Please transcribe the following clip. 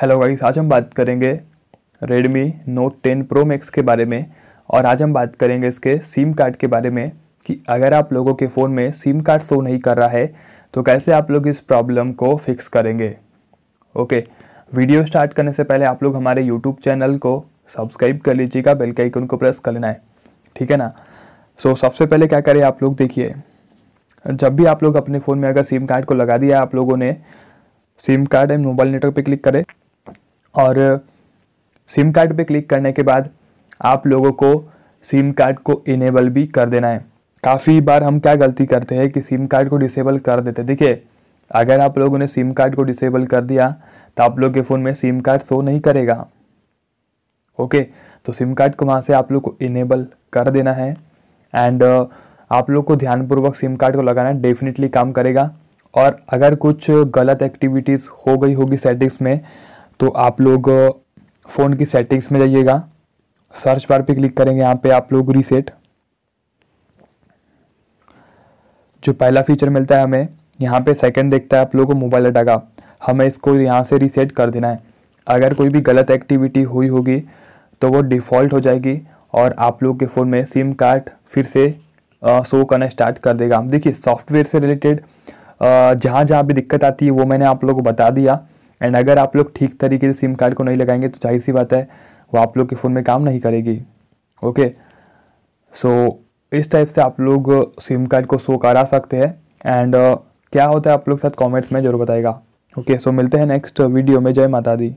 hello guys आज हम बात करेंगे Redmi Note ten Pro Max के बारे में और आज हम बात करेंगे इसके सिम कार्ड के बारे में कि अगर आप लोगों के फ़ोन में सिम कार्ड शो नहीं कर रहा है तो कैसे आप लोग इस प्रॉब्लम को फिक्स करेंगे ओके वीडियो स्टार्ट करने से पहले आप लोग हमारे यूट्यूब चैनल को सब्सक्राइब कर लीजिएगा बेल के आइकन को प्रेस कर लेना है ठीक है ना सो so, सबसे पहले क्या करें आप लोग देखिए जब भी आप लोग अपने फ़ोन में अगर सिम कार्ड को लगा दिया आप लोगों ने SIM card and mobile network पे क्लिक करें और सिम कार्ड पे क्लिक करने के बाद आप लोगों को सिम कार्ड को इनेबल भी कर देना है काफ़ी बार हम क्या गलती करते हैं कि सिम कार्ड को डिसेबल कर देते देखिए अगर आप लोगों ने सिम कार्ड को डिसेबल कर दिया तो आप लोग के फ़ोन में सिम कार्ड शो नहीं करेगा ओके तो सिम कार्ड को वहाँ से आप लोग को इनेबल कर देना है एंड आप लोग को ध्यानपूर्वक सिम कार्ड को लगाना डेफिनेटली काम करेगा और अगर कुछ गलत एक्टिविटीज़ हो गई होगी सेटिंग्स में तो आप लोग फ़ोन की सेटिंग्स में जाइएगा सर्च बार पे क्लिक करेंगे यहाँ पे आप लोग रीसेट जो पहला फीचर मिलता है हमें यहाँ पे सेकंड देखता है आप लोगों को मोबाइल डाटा का हमें इसको यहाँ से रीसेट कर देना है अगर कोई भी गलत एक्टिविटी हुई होगी तो वो डिफ़ॉल्ट हो जाएगी और आप लोग के फ़ोन में सिम कार्ड फिर से शो करना स्टार्ट कर देगा देखिए सॉफ्टवेयर से रिलेटेड जहाँ जहाँ भी दिक्कत आती है वो मैंने आप लोगों को बता दिया एंड अगर आप लोग ठीक तरीके से सिम कार्ड को नहीं लगाएंगे तो जाहिर सी बात है वो आप लोग के फ़ोन में काम नहीं करेगी ओके सो so, इस टाइप से आप लोग सिम कार्ड को शो करा सकते हैं एंड uh, क्या होता है आप लोग साथ कमेंट्स में ज़रूर बताएगा ओके okay, सो so मिलते हैं नेक्स्ट वीडियो में जय माता दी